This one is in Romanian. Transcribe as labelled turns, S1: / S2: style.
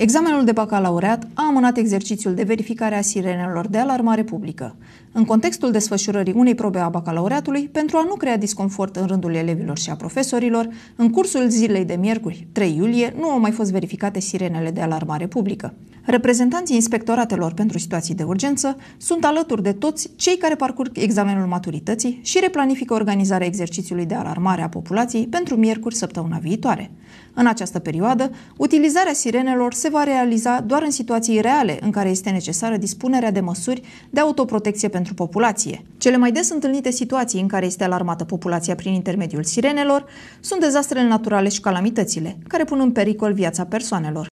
S1: Examenul de bacalaureat a amânat exercițiul de verificare a sirenelor de alarmare publică, în contextul desfășurării unei probe a bacalaureatului, pentru a nu crea disconfort în rândul elevilor și a profesorilor, în cursul zilei de miercuri, 3 iulie, nu au mai fost verificate sirenele de alarmare publică. Reprezentanții inspectoratelor pentru situații de urgență sunt alături de toți cei care parcurg examenul maturității și replanifică organizarea exercițiului de alarmare a populației pentru miercuri săptămâna viitoare. În această perioadă, utilizarea sirenelor se va realiza doar în situații reale în care este necesară dispunerea de măsuri de autoprotecție pentru populație. Cele mai des întâlnite situații în care este alarmată populația prin intermediul sirenelor sunt dezastrele naturale și calamitățile, care pun în pericol viața persoanelor.